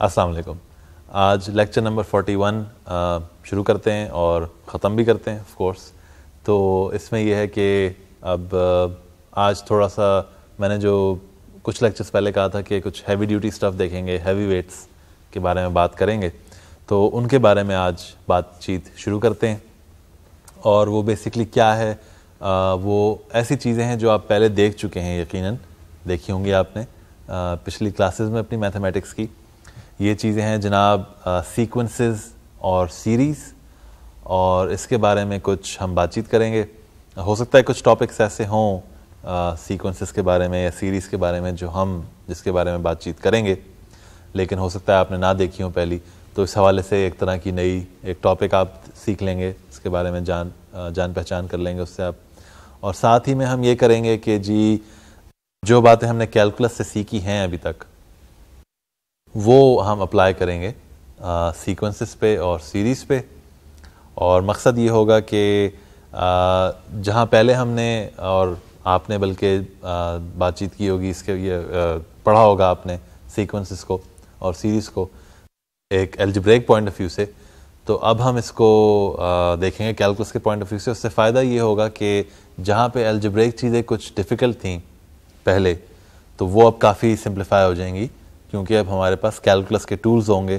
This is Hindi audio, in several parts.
अस्सलाम वालेकुम आज लेक्चर नंबर 41 शुरू करते हैं और ख़त्म भी करते हैं ऑफ कोर्स तो इसमें यह है कि अब आज थोड़ा सा मैंने जो कुछ लेक्चर्स पहले कहा था कि कुछ हैवी ड्यूटी स्टफ़ देखेंगे हैवी वेट्स के बारे में बात करेंगे तो उनके बारे में आज बातचीत शुरू करते हैं और वो बेसिकली क्या है आ, वो ऐसी चीज़ें हैं जो आप पहले देख चुके हैं यकीनन देखी होंगी आपने आ, पिछली क्लासेस में अपनी मैथमेटिक्स की ये चीज़ें हैं जनाब सीक्वेंसेस और सीरीज़ और इसके बारे में कुछ हम बातचीत करेंगे हो सकता है कुछ टॉपिक्स ऐसे हों सीक्वेंसेस के बारे में या सीरीज़ के बारे में जो हम जिसके बारे में बातचीत करेंगे लेकिन हो सकता है आपने ना देखी हो पहली तो इस हवाले से एक तरह की नई एक टॉपिक आप सीख लेंगे इसके बारे में जान जान पहचान कर लेंगे उससे आप और साथ ही में हम ये करेंगे कि जी जो बातें हमने कैलकुलस से सीखी हैं अभी तक वो हम अप्लाई करेंगे सीक्वेंसेस uh, पे और सीरीज़ पे और मकसद ये होगा कि uh, जहाँ पहले हमने और आपने बल्कि uh, बातचीत की होगी इसके ये पढ़ा होगा आपने सीक्वेंसेस को और सीरीज़ को एक एल्जब्रेक पॉइंट ऑफ व्यू से तो अब हम इसको देखेंगे कैलकुलस के पॉइंट ऑफ व्यू से उससे फ़ायदा ये होगा कि जहाँ पे एल्जब्रेक चीज़ें कुछ डिफ़िकल्ट थी पहले तो वो अब काफ़ी सिंप्लीफाई हो जाएंगी क्योंकि अब हमारे पास कैलकुलस के टूल्स होंगे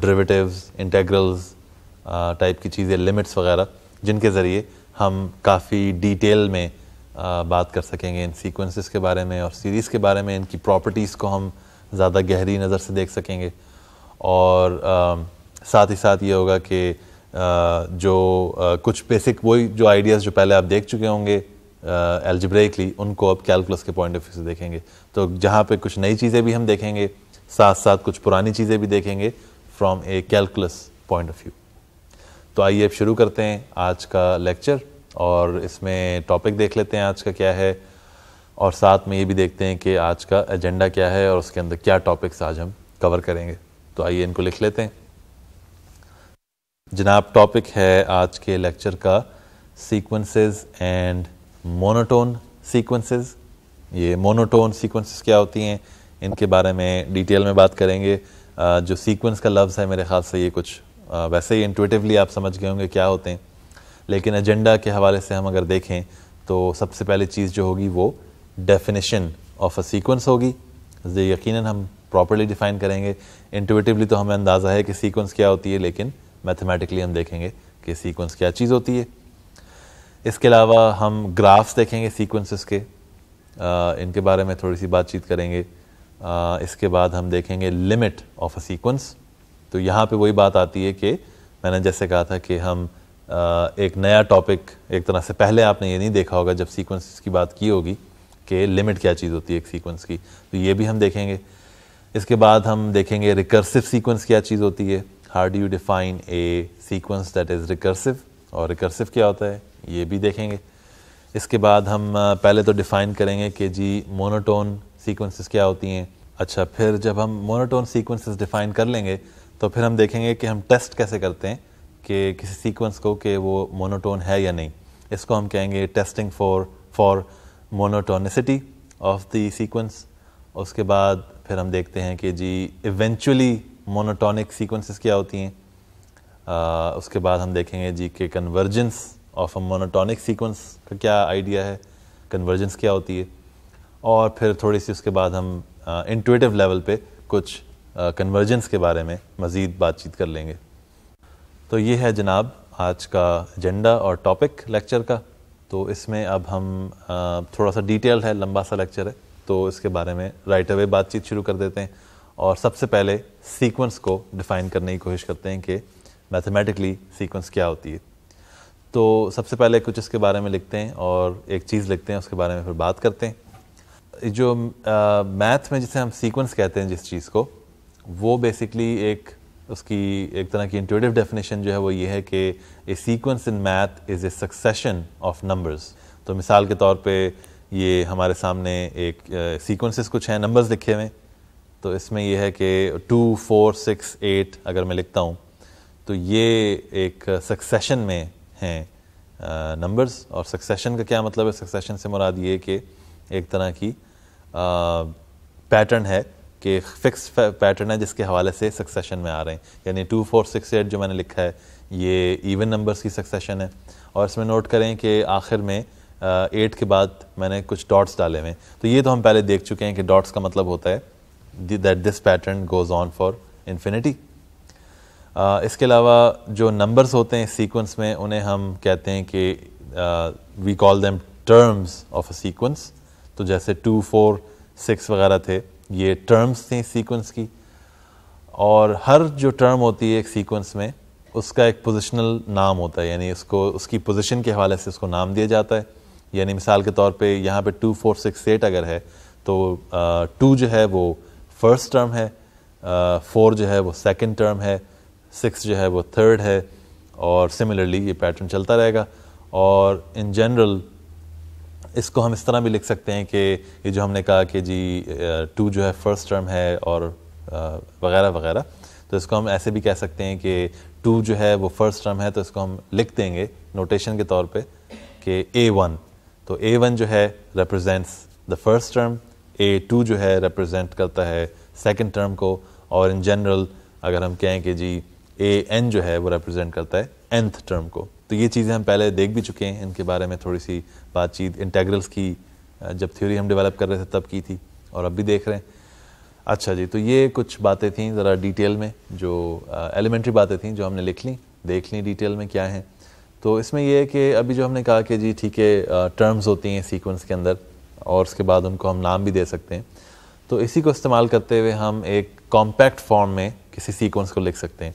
ड्रिवेटिव्स इंटेग्रल्स टाइप की चीज़ें लिमिट्स वगैरह जिनके ज़रिए हम काफ़ी डिटेल में आ, बात कर सकेंगे इन सीक्वेंसेस के बारे में और सीरीज़ के बारे में इनकी प्रॉपर्टीज़ को हम ज़्यादा गहरी नज़र से देख सकेंगे और आ, साथ ही साथ ये होगा कि जो आ, कुछ बेसिक वही जो आइडियाज़ जो पहले आप देख चुके होंगे एल्जब्रेकली उनको अब कैलकुलस के पॉइंट ऑफ व्यू से देखेंगे तो जहाँ पे कुछ नई चीज़ें भी हम देखेंगे साथ साथ कुछ पुरानी चीज़ें भी देखेंगे from a calculus point of view तो आइए अब शुरू करते हैं आज का लेक्चर और इसमें टॉपिक देख लेते हैं आज का क्या है और साथ में ये भी देखते हैं कि आज का एजेंडा क्या है और उसके अंदर क्या टॉपिक्स आज हम कवर करेंगे तो आइए इनको लिख लेते हैं जनाब टॉपिक है आज के लेक्चर का सीक्वेंसेस एंड मोनोटोन सीक्वेंसेस ये मोनोटोन सीक्वेंसेस क्या होती हैं इनके बारे में डिटेल में बात करेंगे जो सीक्वेंस का लफ्ज़ है मेरे ख्याल से ये कुछ वैसे ही इंटुटिवली आप समझ गए होंगे क्या होते हैं लेकिन एजेंडा के हवाले से हम अगर देखें तो सबसे पहली चीज़ जो होगी वो डेफिनेशन ऑफ अ सीक्वेंस होगी जो यकीन हम प्रॉपरली डिफ़ाइन करेंगे इंटुटिवली तो हमें अंदाज़ा है कि सीक्वेंस क्या होती है लेकिन मैथमेटिकली हम देखेंगे कि सीक्वेंस क्या चीज़ होती है इसके अलावा हम ग्राफ्स देखेंगे सीक्वेंसेस के आ, इनके बारे में थोड़ी सी बातचीत करेंगे आ, इसके बाद हम देखेंगे लिमिट ऑफ अ सीक्वेंस तो यहाँ पे वही बात आती है कि मैंने जैसे कहा था कि हम आ, एक नया टॉपिक एक तरह से पहले आपने ये नहीं देखा होगा जब सीक्वेंस की बात की होगी कि लिमिट क्या चीज़ होती है एक सीक्वेंस की तो ये भी हम देखेंगे इसके बाद हम देखेंगे रिकर्सिव सीक्वेंस क्या चीज़ होती है how do you define a sequence that is recursive और रिकर्सिव क्या होता है ये भी देखेंगे इसके बाद हम पहले तो डिफ़ाइन करेंगे कि जी मोनोटोन सीक्वेंसेस क्या होती हैं अच्छा फिर जब हम मोनोटोन सीक्वेंसेस डिफ़ाइन कर लेंगे तो फिर हम देखेंगे कि हम टेस्ट कैसे करते हैं कि किसी सीक्वेंस को कि वो मोनोटोन है या नहीं इसको हम कहेंगे testing for for monotonicity of the sequence उसके बाद फिर हम देखते हैं कि जी इवेंचुअली मोनोटोनिक सीक्वेंसेस क्या होती हैं उसके बाद हम देखेंगे जी के convergence of a monotonic sequence का क्या आइडिया है कन्वर्जेंस क्या होती है और फिर थोड़ी सी उसके बाद हम इंटुएटिव लेवल पे कुछ कन्वर्जेंस के बारे में मज़ीद बातचीत कर लेंगे तो ये है जनाब आज का एजेंडा और टॉपिक लेक्चर का तो इसमें अब हम uh, थोड़ा सा डिटेल है लंबा सा लेक्चर है तो इसके बारे में राइट अवे बातचीत शुरू कर देते हैं और सबसे पहले सीक्वेंस को डिफ़ाइन करने की कोशिश करते हैं कि मैथमेटिकली सीक्वेंस क्या होती है तो सबसे पहले कुछ इसके बारे में लिखते हैं और एक चीज़ लिखते हैं उसके बारे में फिर बात करते हैं जो मैथ में जिसे हम सीक्वेंस कहते हैं जिस चीज़ को वो बेसिकली एक उसकी एक तरह की इंट्यूटिव डेफिनेशन जो है वो ये है कि a sequence in math is a succession of numbers तो मिसाल के तौर पे ये हमारे सामने एक सीक्वेंसेस कुछ हैं नंबर्स लिखे हुए तो इसमें यह है कि टू फोर सिक्स एट अगर मैं लिखता हूँ तो ये एक सक्सेशन में हैं नंबर्स और सक्सेशन का क्या मतलब है सक्सेशन से मुराद ये कि एक तरह की पैटर्न है कि फिक्स पैटर्न है जिसके हवाले से सक्सेशन में आ रहे हैं यानी टू फोर सिक्स एट जो मैंने लिखा है ये इवन नंबर्स की सक्सेशन है और इसमें नोट करें कि आखिर में एट के बाद मैंने कुछ डॉट्स डाले हुए हैं तो ये तो हम पहले देख चुके हैं कि डॉट्स का मतलब होता है that this pattern goes on for infinity इसके अलावा जो नंबर्स होते हैं सीक्वेंस में उन्हें हम कहते हैं कि we call them terms of a sequence तो जैसे टू फोर सिक्स वगैरह थे ये टर्म्स थे सीक्वेंस की और हर जो टर्म होती है एक सीक्वेंस में उसका एक पोजिशनल नाम होता है यानी उसको उसकी पोजिशन के हवाले से उसको नाम दिया जाता है यानी मिसाल के तौर पे यहाँ पे टू फोर सिक्स एट अगर है तो टू जो है वो फर्स्ट टर्म है फोर जो है वो सेकंड टर्म है सिक्स जो है वो थर्ड है और सिमिलरली ये पैटर्न चलता रहेगा और इन जनरल इसको हम इस तरह भी लिख सकते हैं कि ये जो हमने कहा कि जी टू जो है फर्स्ट टर्म है और वगैरह वगैरह तो इसको हम ऐसे भी कह सकते हैं कि टू जो है वो फर्स्ट टर्म है तो इसको हम लिख देंगे नोटेशन के तौर पे कि ए वन तो ए वन जो है represents the first term a two जो है रिप्रेजेंट करता है सेकेंड टर्म को और इन जनरल अगर हम कहें कि जी ए एन जो है वो रिप्रेजेंट करता है एंथ टर्म को तो ये चीज़ें हम पहले देख भी चुके हैं इनके बारे में थोड़ी सी बातचीत इंटेग्रल्स की जब थ्योरी हम डेवलप कर रहे थे तब की थी और अब भी देख रहे हैं अच्छा जी तो ये कुछ बातें थी ज़रा डिटेल में जो एलिमेंट्री बातें थी जो हमने लिख ली देख ली डिटेल में क्या है तो इसमें यह है कि अभी जो हमने कहा कि जी ठीक है टर्म्स होती हैं सीक्वेंस के अंदर और उसके बाद उनको हम नाम भी दे सकते हैं तो इसी को इस्तेमाल करते हुए हम एक कॉम्पैक्ट फॉर्म में किसी सीक्वेंस को लिख सकते हैं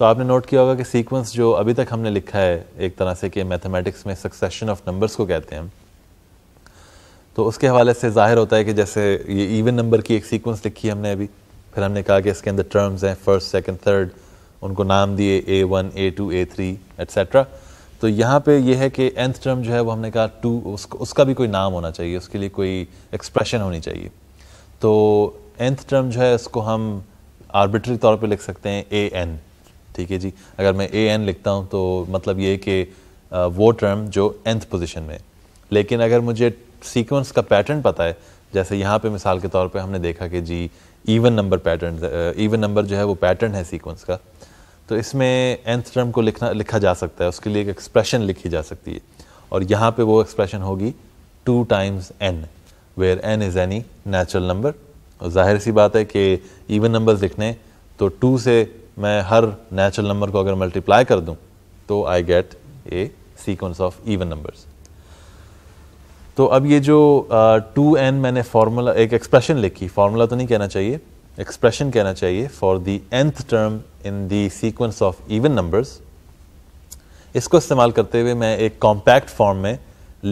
तो आपने नोट किया होगा कि सीक्वेंस जो अभी तक हमने लिखा है एक तरह से कि मैथमेटिक्स में सक्सेशन ऑफ नंबर्स को कहते हैं तो उसके हवाले से जाहिर होता है कि जैसे ये इवन नंबर की एक सीक्वेंस लिखी है हमने अभी फिर हमने कहा कि इसके अंदर टर्म्स हैं फर्स्ट सेकंड थर्ड उनको नाम दिए a one a two a three etcetera तो यहाँ पे ये है कि एंथ टर्म जो है वो हमने कहा टू उसको उसका भी कोई नाम होना चाहिए उसके लिए कोई एक्सप्रेशन होनी चाहिए तो एंथ टर्म जो है उसको हम आर्बिट्री तौर पे लिख सकते हैं ए एन ठीक है जी अगर मैं ए एन लिखता हूँ तो मतलब ये कि वो टर्म जो एंथ पोजिशन में लेकिन अगर मुझे सीक्वेंस का पैटर्न पता है जैसे यहाँ पे मिसाल के तौर पे हमने देखा कि जी even number pattern even number जो है वो पैटर्न है सीक्वेंस का तो इसमें एंथ टर्म को लिखना लिखा जा सकता है उसके लिए एक एक्सप्रेशन लिखी जा सकती है और यहाँ पे वो एक्सप्रेशन होगी two times n where n is any natural number और जाहिर सी बात है कि इवन नंबर्स लिखने तो टू से मैं हर नेचुरल नंबर को अगर मल्टीप्लाई कर दूं तो I get a sequence of even numbers तो अब ये जो टू uh, एन मैंने फार्मूला एक एक्सप्रेशन लिखी फार्मूला तो नहीं कहना चाहिए एक्सप्रेशन कहना चाहिए for the nth term in the sequence of even numbers इसको इस्तेमाल करते हुए मैं एक कॉम्पैक्ट फॉर्म में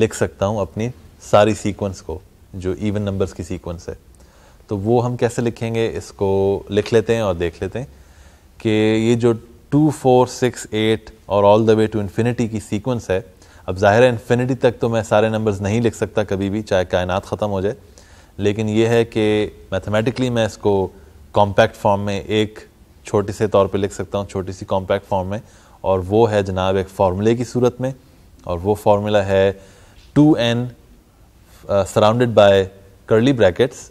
लिख सकता हूँ अपनी सारी सीक्वेंस को जो इवन नंबर्स की सीक्वेंस है तो वो हम कैसे लिखेंगे इसको लिख लेते हैं और देख लेते हैं कि ये जो टू फोर सिक्स एट और all the way to infinity की सीक्वेंस है अब ज़ाहिर है इन्फिनिटी तक तो मैं सारे नंबर्स नहीं लिख सकता कभी भी चाहे कायनात ख़त्म हो जाए लेकिन ये है कि मैथमेटिकली मैं इसको कॉम्पैक्ट फॉर्म में एक छोटे से तौर पे लिख सकता हूँ छोटी सी कॉम्पैक्ट फॉर्म में और वो है जनाब एक फार्मूले की सूरत में और वो फार्मूला है two n surrounded by curly brackets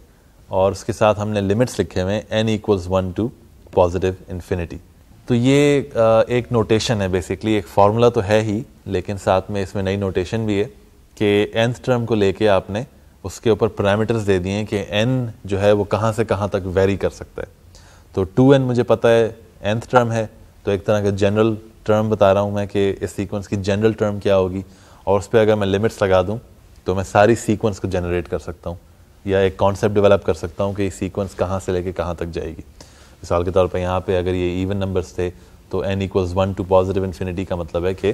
और उसके साथ हमने लिमिट्स लिखे हुए हैं n equals one to positive infinity तो ये एक नोटेशन है बेसिकली एक फार्मूला तो है ही लेकिन साथ में इसमें नई नोटेशन भी है कि एन टर्म को लेके आपने उसके ऊपर पैरामीटर्स दे दिए कि एन जो है वो कहाँ से कहाँ तक वेरी कर सकता है तो टू एन मुझे पता है एंथ टर्म है तो एक तरह का जनरल टर्म बता रहा हूँ मैं कि इस सीक्वेंस की जनरल टर्म क्या होगी और उस पर अगर मैं लिमिट्स लगा दूँ तो मैं सारी सीक्वेंस को जनरेट कर सकता हूँ या एक कॉन्सेप्ट डेवलप कर सकता हूँ कि सीक्वेंस कहाँ से लेके कहाँ तक जाएगी मिसाल के तौर पर यहाँ पे अगर ये इवन नंबर्स थे तो n equals one to positive infinity का मतलब है कि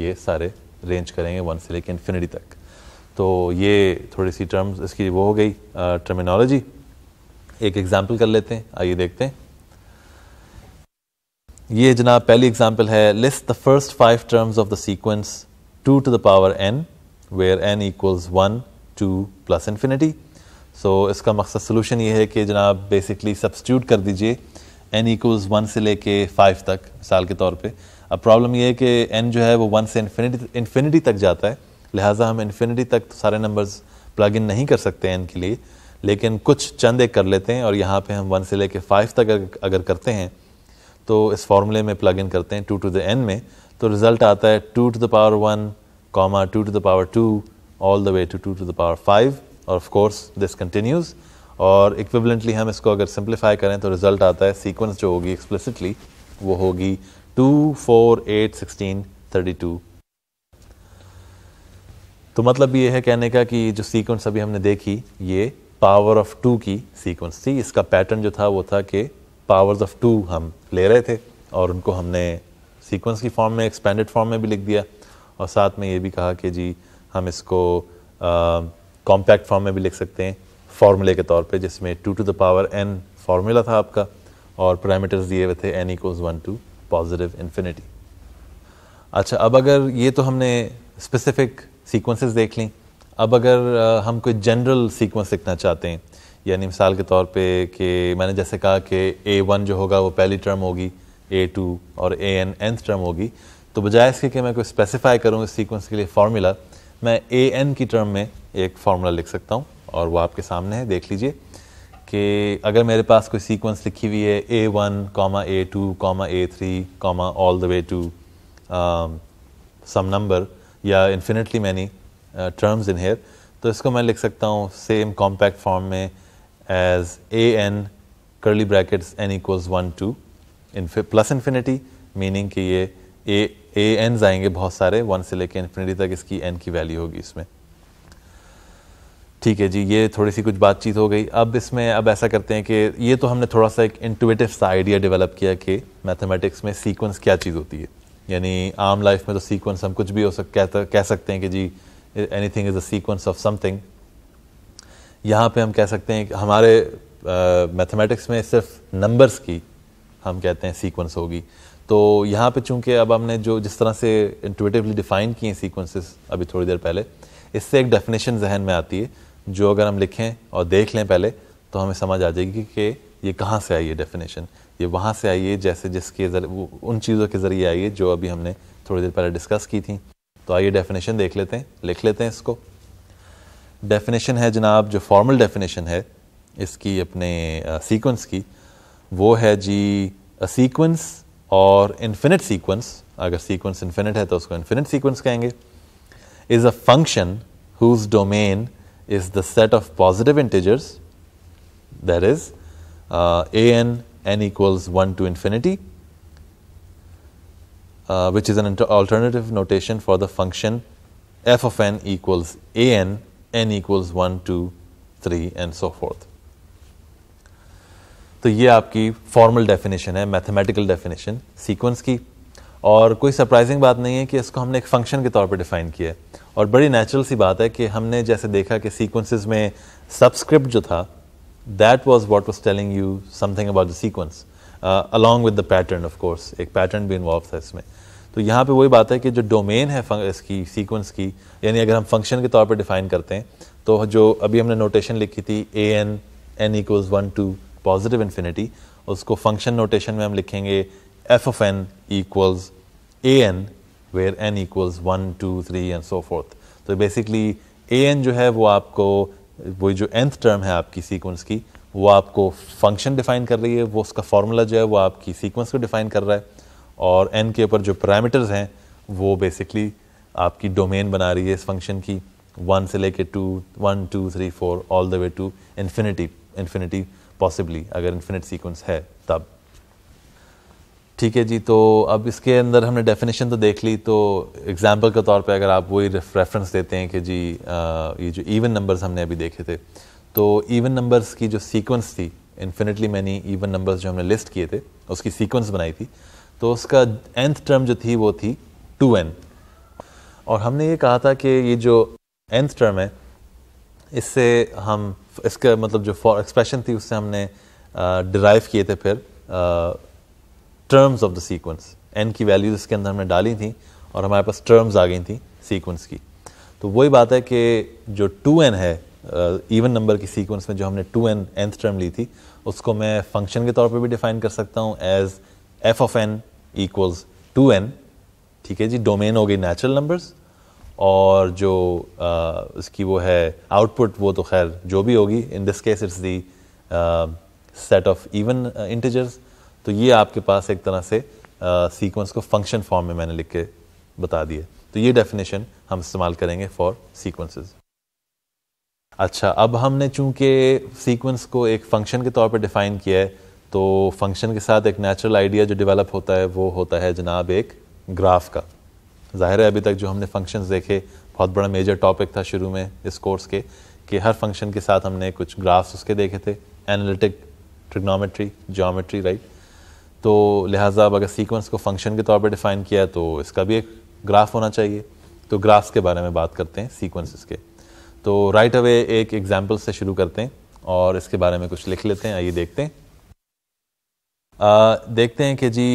ये सारे रेंज करेंगे वन से लेकर इन्फिनिटी तक तो ये थोड़ी सी टर्म्स इसकी वो हो गई टर्मिनोलॉजी एक एग्ज़ाम्पल कर लेते हैं आइए देखते हैं ये जनाब पहली एग्जाम्पल है list the first five terms of the sequence two to the power n where n equals one to plus infinity so so, इसका मकसद सोलूशन ये है कि जनाब बेसिकली सब्सट्यूट कर दीजिए एन इक्वल्स वन से लेके फाइव तक मिसाल के तौर पे अब प्रॉब्लम ये है कि एन जो है वो वन से इन्फिनिटी इन्फिनिटी तक जाता है लिहाजा हम इन्फिनिटी तक तो सारे नंबर्स प्लग इन नहीं कर सकते एन के लिए लेकिन कुछ चंद एक कर लेते हैं और यहाँ पे हम वन से लेके फाइव तक अगर करते हैं तो इस फार्मूले में प्लग इन करते हैं टू टू द एन में तो रिज़ल्ट आता है two to the power one comma two to the power two all the way to two to the पावर power five of course this continues और इक्विवेलेंटली हम इसको अगर सिंप्लीफाई करें तो रिजल्ट आता है सीक्वेंस जो होगी एक्सप्लिसिटली वो होगी two four eight sixteen thirty two तो मतलब ये है कहने का कि जो सीक्वेंस अभी हमने देखी ये पावर ऑफ टू की सीक्वेंस थी इसका पैटर्न जो था वो था कि पावर्स ऑफ टू हम ले रहे थे और उनको हमने सीक्वेंस की फॉर्म में एक्सपेंडेड फॉर्म में भी लिख दिया और साथ में ये भी कहा कि जी हम इसको आ, कॉम्पैक्ट फॉर्म में भी लिख सकते हैं फार्मूले के तौर पे जिसमें two to the power n formula था आपका और पैरामीटर्स दिए हुए थे n goes one to positive infinity अच्छा अब अगर ये तो हमने स्पेसिफिक सीक्वेंसेस देख ली अब अगर हम कोई जनरल सीक्वेंस लिखना चाहते हैं यानी मिसाल के तौर पे कि मैंने जैसे कहा कि ए वन जो होगा वो पहली टर्म होगी ए टू और ए एन एंथ टर्म होगी तो बजाय इसके कि मैं कोई स्पेसिफाई करूँ इस सीक्वेंस के लिए फार्मूला मैं ए एन की टर्म में एक फार्मूला लिख सकता हूँ और वो आपके सामने है देख लीजिए कि अगर मेरे पास कोई सीक्वेंस लिखी हुई है a one comma a two comma a three comma all the way to some number या infinitely many terms in here तो इसको मैं लिख सकता हूँ सेम कॉम्पैक्ट फॉर्म में as a n curly brackets n equals one to plus infinity meaning कि ये ए ए एनज आएंगे बहुत सारे वन से लेकर इन्फिनिटी तक इसकी एन की वैल्यू होगी इसमें ठीक है जी ये थोड़ी सी कुछ बातचीत हो गई अब इसमें अब ऐसा करते हैं कि ये तो हमने थोड़ा सा एक इंटुएटिव सा आइडिया डेवलप किया कि मैथमेटिक्स में सीक्वेंस क्या चीज़ होती है यानी आम लाइफ में तो सीक्वेंस हम कुछ भी हो सक कह, सकते हैं कि जी anything is a sequence of something यहाँ पे हम कह सकते हैं कि हमारे मैथमेटिक्स uh, में सिर्फ नंबर्स की हम कहते हैं सीक्वेंस होगी तो यहाँ पे चूंकि अब हमने जो जिस तरह से इंटुएटिवली डिफ़ाइन किए हैं सीक्वेंसेस अभी थोड़ी देर पहले इससे एक डेफिनेशन जहन में आती है जो अगर हम लिखें और देख लें पहले तो हमें समझ आ जाएगी कि ये कहाँ से आई है डेफिनेशन ये वहाँ से आई है जैसे जिसके उन चीज़ों के ज़रिए आई है जो अभी हमने थोड़ी देर पहले डिस्कस की थी तो आइए डेफिनेशन देख लेते हैं लिख लेते हैं इसको डेफिनेशन है जनाब जो फॉर्मल डेफिनेशन है इसकी अपने सीक्वेंस की वो है जी अ सीक्वेंस और इन्फिनिट सीक्वेंस अगर सीक्वेंस इन्फिनिट है तो उसको इन्फिनिट सीक्वेंस कहेंगे is a function whose domain is the set of positive integers that is uh, a n n equals 1 to infinity uh, which is an alternative notation for the function f of n equals a n n equals 1 2 3 and so forth तो ये आपकी फॉर्मल डेफिनेशन है मैथमेटिकल डेफिनेशन सीक्वेंस की और कोई सरप्राइजिंग बात नहीं है कि इसको हमने एक फंक्शन के तौर पर डिफ़ाइन किया है और बड़ी नेचुरल सी बात है कि हमने जैसे देखा कि सीक्वेंसेस में सबस्क्रिप्ट जो था that was what was telling you something about the sequence along with the pattern of course एक पैटर्न भी इन्वॉल्व था इसमें तो यहाँ पे वही बात है कि जो डोमेन है इसकी सीक्वेंस की यानी अगर हम फंक्शन के तौर पर डिफ़ाइन करते हैं तो जो अभी हमने नोटेशन लिखी थी a n n equals one to positive infinity उसको फंक्शन नोटेशन में हम लिखेंगे f of n equals a n where n equals one two three and so forth तो बेसिकली ए एन जो है वो आपको वो जो nth टर्म है आपकी सीक्वेंस की वो आपको फंक्शन डिफाइन कर रही है वो उसका फार्मूला जो है वो आपकी सीक्वेंस को डिफाइन कर रहा है और n के ऊपर जो पैरामीटर्स हैं वो बेसिकली आपकी डोमेन बना रही है इस फंक्शन की वन से लेके two one two three four all the way to infinity infinity possibly अगर इन्फिनिट सीक्वेंस है तब ठीक है जी तो अब इसके अंदर हमने डेफिनेशन तो देख ली तो एग्जाम्पल के तौर पे अगर आप वही रेफरेंस देते हैं कि जी आ, ये जो इवन नंबर्स हमने अभी देखे थे तो इवन नंबर्स की जो सीक्वेंस थी इन्फिनिटली मैनी इवन नंबर्स जो हमने लिस्ट किए थे उसकी सीक्वेंस बनाई थी तो उसका एंथ टर्म जो थी वो थी टू एन और हमने ये कहा था कि ये जो एंथ टर्म है इससे हम इसका मतलब जो फॉर एक्सप्रेशन थी उससे हमने डिराइव किए थे फिर uh, terms of the sequence n की वैल्यूज इसके अंदर हमने डाली थी और हमारे पास टर्म्स आ गई थी सीक्वेंस की तो वही बात है कि जो टू एन है इवन नंबर की सीक्वेंस में जो हमने टू एन एंथ टर्म ली थी उसको मैं फंक्शन के तौर पे भी डिफाइन कर सकता हूँ as f of n equals two n ठीक है जी डोमेन हो गई नेचुरल नंबर्स और जो uh, इसकी वो है आउटपुट वो तो खैर जो भी होगी in this case it's the set of even integers तो ये आपके पास एक तरह से सीक्वेंस को फंक्शन फॉर्म में मैंने लिख के बता दिए तो ये डेफिनेशन हम इस्तेमाल करेंगे फॉर सीक्वेंसेस अच्छा अब हमने चूंकि सीक्वेंस को एक फंक्शन के तौर पर डिफाइन किया है तो फंक्शन के साथ एक नेचुरल आइडिया जो डेवलप होता है वो होता है जनाब एक ग्राफ का ज़ाहिर है अभी तक जो हमने फंक्शंस देखे बहुत बड़ा मेजर टॉपिक था शुरू में इस कोर्स के कि हर फंक्शन के साथ हमने कुछ ग्राफ्स उसके देखे थे एनालिटिक ट्रिग्नोमेट्री जोमेट्री राइट तो लिहाजा अब अगर सीक्वेंस को फंक्शन के तौर पर डिफ़ाइन किया तो इसका भी एक ग्राफ होना चाहिए तो ग्राफ्स के बारे में बात करते हैं सीक्वेंसेस के तो राइट अवे एक एग्जाम्पल से शुरू करते हैं और इसके बारे में कुछ लिख लेते हैं आइए देखते हैं आ, देखते हैं कि जी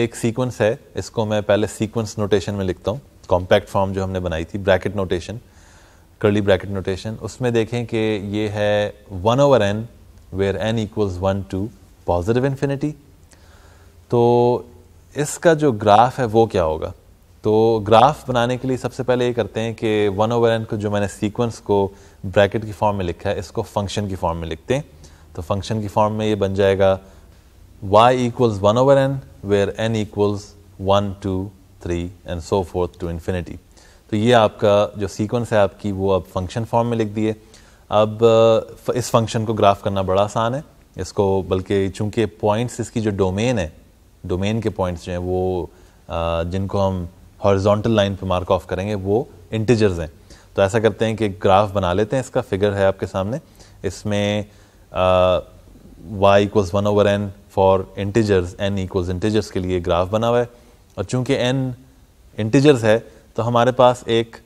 एक सीक्वेंस है इसको मैं पहले सीक्वेंस नोटेशन में लिखता हूँ कॉम्पैक्ट फॉर्म जो हमने बनाई थी bracket notation curly bracket notation उसमें देखें कि ये है one over n where n equals one to positive infinity तो इसका जो ग्राफ है वो क्या होगा तो ग्राफ बनाने के लिए सबसे पहले ये करते हैं कि वन ओवर एन को जो मैंने सीक्वेंस को ब्रैकेट की फॉर्म में लिखा है इसको फंक्शन की फॉर्म में लिखते हैं तो फंक्शन की फॉर्म में ये बन जाएगा y equals one over n where n equals one two three and so forth to infinity तो ये आपका जो सीक्वेंस है आपकी वो अब फंक्शन फॉर्म में लिख दिए अब इस फंक्शन को ग्राफ करना बड़ा आसान है इसको बल्कि चूंकि पॉइंट्स इसकी जो डोमेन है डोमेन के पॉइंट्स जो हैं वो जिनको हम हॉरिजॉन्टल लाइन पर मार्क ऑफ करेंगे वो इंटीजर्स हैं तो ऐसा करते हैं कि ग्राफ बना लेते हैं इसका फिगर है आपके सामने इसमें Y equals one over N for integers N equals integers के लिए ग्राफ बना हुआ है और चूंकि एन इंटीजर्स है तो हमारे पास एक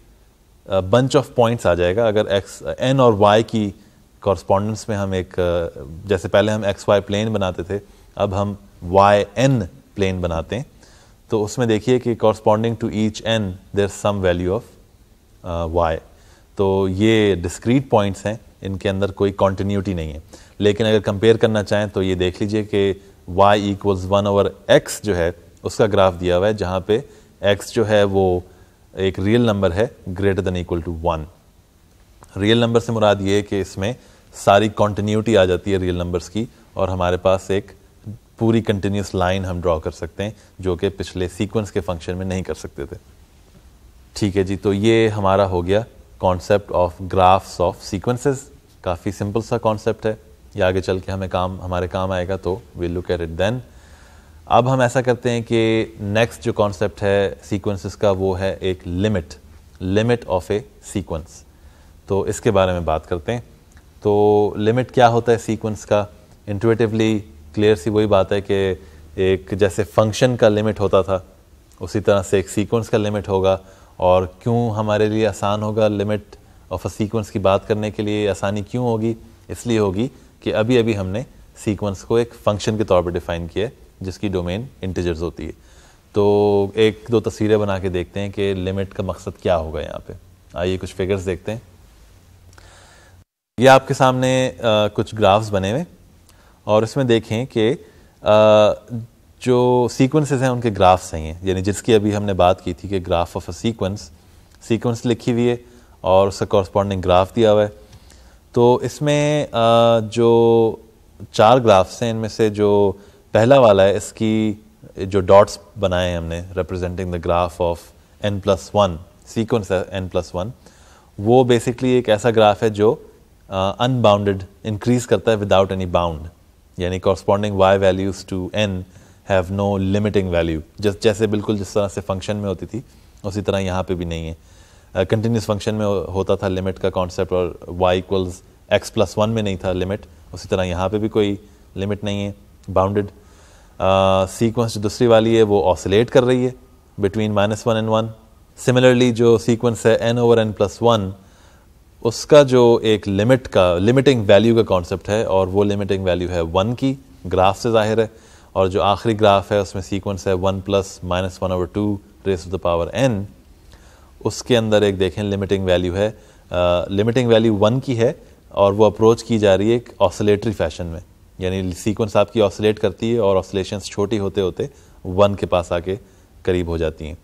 बंच ऑफ पॉइंट्स आ जाएगा अगर एक्स एन और वाई की कॉरस्पॉन्डेंस में हम एक जैसे पहले हम एक्स वाई प्लेन बनाते थे अब हम वाई एन प्लेन बनाते हैं तो उसमें देखिए कि corresponding to each N there some value of Y तो ये डिस्क्रीट पॉइंट्स हैं इनके अंदर कोई कॉन्टीन्यूटी नहीं है लेकिन अगर कंपेयर करना चाहें तो ये देख लीजिए कि Y equals one over X जो है उसका ग्राफ दिया हुआ है जहाँ पे x जो है वो एक रियल नंबर है greater than equal to one real number से मुराद ये है कि इसमें सारी कॉन्टीन्यूटी आ जाती है रियल नंबर्स की और हमारे पास एक पूरी कंटिन्यूस लाइन हम ड्रॉ कर सकते हैं जो कि पिछले सीक्वेंस के फंक्शन में नहीं कर सकते थे ठीक है जी तो ये हमारा हो गया concept of graphs of sequences काफ़ी सिंपल सा कॉन्सेप्ट है ये आगे चल के हमें काम हमारे काम आएगा तो we look at it then अब हम ऐसा करते हैं कि नेक्स्ट जो कॉन्सेप्ट है सीक्वेंसेस का वो है एक limit limit of a sequence तो इसके बारे में बात करते हैं तो लिमिट क्या होता है सीक्वेंस का इंटुएटिवली क्लियर सी वही बात है कि एक जैसे फंक्शन का लिमिट होता था उसी तरह से एक सीक्वेंस का लिमिट होगा और क्यों हमारे लिए आसान होगा लिमिट ऑफ अ सीक्वेंस की बात करने के लिए आसानी क्यों होगी इसलिए होगी कि अभी अभी हमने सीक्वेंस को एक फंक्शन के तौर पर डिफ़ाइन किया है जिसकी डोमेन इंटीजर्स होती है तो एक दो तस्वीरें बना के देखते हैं कि लिमिट का मकसद क्या होगा यहाँ पे आइए कुछ फिगर्स देखते हैं ये आपके सामने आ, कुछ ग्राफ्स बने हुए और उसमें देखें कि जो सीक्वेंसेस हैं उनके ग्राफ सही हैं यानी जिसकी अभी हमने बात की थी कि graph of a sequence sequence लिखी हुई है और उसका कॉरस्पॉन्डिंग ग्राफ दिया हुआ है तो इसमें जो चार ग्राफ्स हैं इनमें से जो पहला वाला है इसकी जो डॉट्स बनाए हैं हमने representing the graph of N plus one sequence है एन प्लस वन वो बेसिकली एक ऐसा ग्राफ है जो अनबाउंडेड uh, इंक्रीज करता है विदाउट एनी बाउंड यानी corresponding Y values to N have no limiting value जस जैसे बिल्कुल जिस तरह से फंक्शन में होती थी उसी तरह यहाँ पे भी नहीं है कंटिन्यूस uh, फंक्शन में होता था लिमिट का कॉन्सेप्ट और Y equals X plus one में नहीं था लिमिट उसी तरह यहाँ पे भी कोई लिमिट नहीं है बाउंडेड सीक्वेंस uh, जो दूसरी वाली है वो ऑसिलेट कर रही है between minus one and one similarly जो सीक्वेंस है N over N plus one उसका जो एक लिमिट का लिमिटिंग वैल्यू का कॉन्सेप्ट है और वो लिमिटिंग वैल्यू है वन की ग्राफ से जाहिर है और जो आखिरी ग्राफ है उसमें सीक्वेंस है one plus minus one over two raise to the power N उसके अंदर एक देखें लिमिटिंग वैल्यू है लिमिटिंग वैल्यू वन की है और वो अप्रोच की जा रही है एक ऑसोलेटरी फैशन में यानी सीक्वेंस आपकी ऑसोलेट करती है और ऑसोलेशंस छोटी होते होते वन के पास आके करीब हो जाती हैं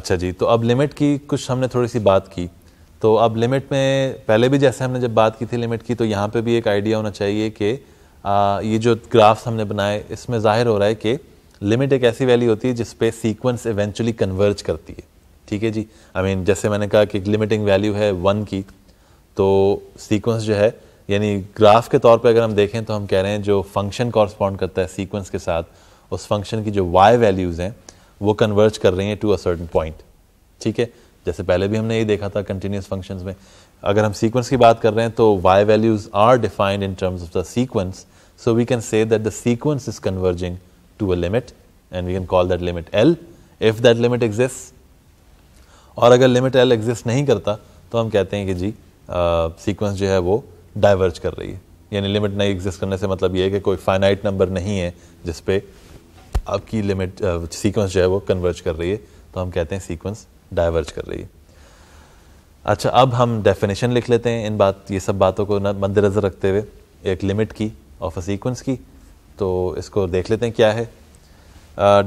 अच्छा जी तो अब लिमिट की कुछ हमने थोड़ी सी बात की तो अब लिमिट में पहले भी जैसे हमने जब बात की थी लिमिट की तो यहाँ पे भी एक आइडिया होना चाहिए कि ये जो ग्राफ्स हमने बनाए इसमें जाहिर हो रहा है कि लिमिट एक ऐसी वैली होती है जिस पे सीक्वेंस इवेंचुअली कन्वर्ज करती है ठीक है जी आई I मीन mean, जैसे मैंने कहा कि एक लिमिटिंग वैल्यू है वन की तो सीक्वेंस जो है यानी ग्राफ के तौर पर अगर हम देखें तो हम कह रहे हैं जो फंक्शन कॉरस्पॉन्ड करता है सीक्वेंस के साथ उस फंक्शन की जो वाई वैल्यूज़ हैं वो कन्वर्ज कर रही हैं टू अ सर्टन पॉइंट ठीक है जैसे पहले भी हमने ये देखा था कंटिन्यूस फंक्शन में अगर हम सीक्वेंस की बात कर रहे हैं तो Y values are defined in terms of the sequence so we can say that the sequence is converging to a limit and we can call that limit L if that limit exist और अगर लिमिट एल एग्जिस्ट नहीं करता तो हम कहते हैं कि जी सीक्वेंस uh, जो है वो डाइवर्ज कर रही है यानी लिमिट नहीं एग्जिस्ट करने से मतलब ये है कि कोई फाइनाइट नंबर नहीं है जिसपे आपकी लिमिट सीक्वेंस uh, जो है वो कन्वर्ज कर रही है तो हम कहते हैं सीक्वेंस डाइवर्ज कर रही है अच्छा अब हम डेफिनेशन लिख लेते हैं इन बात ये सब बातों को मद्देनज़र रखते हुए एक लिमिट की ऑफ अ सीक्वेंस की तो इसको देख लेते हैं क्या है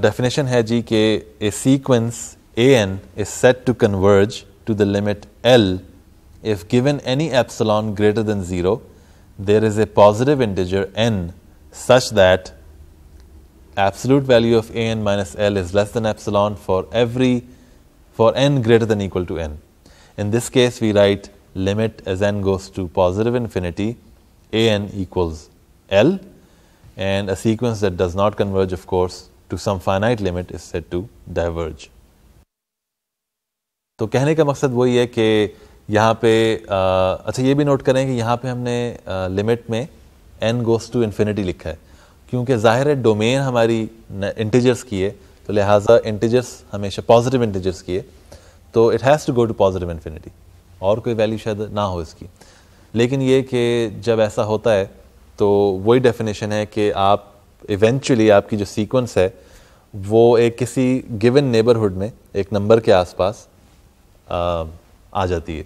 डेफिनेशन uh, है जी के a sequence a n is said to converge to the limit L if given any epsilon greater than zero there is a positive integer N that absolute value of a n minus L is less than epsilon for every for n greater than equal to n. In this case, we write limit as n goes to positive infinity, a n equals L, and a sequence that does not converge, of course, to some finite limit is said to diverge. तो कहने का मकसद वही है कि यहाँ पे आ, अच्छा ये भी नोट करें कि यहाँ पे हमने आ, लिमिट में n गोज़ टू इन्फिनिटी लिखा है क्योंकि ज़ाहिर है डोमेन हमारी इंटीजर्स की है तो लिहाजा इंटीजर्स हमेशा पॉजिटिव इंटीजर्स है तो it has to go to positive infinity और कोई वैल्यू शायद ना हो इसकी लेकिन ये कि जब ऐसा होता है तो वही डेफिनेशन है कि आप इवेंचुअली आपकी जो सीक्वेंस है वो एक किसी गिवन नेबरहुड में एक नंबर के आसपास आ, आ जाती है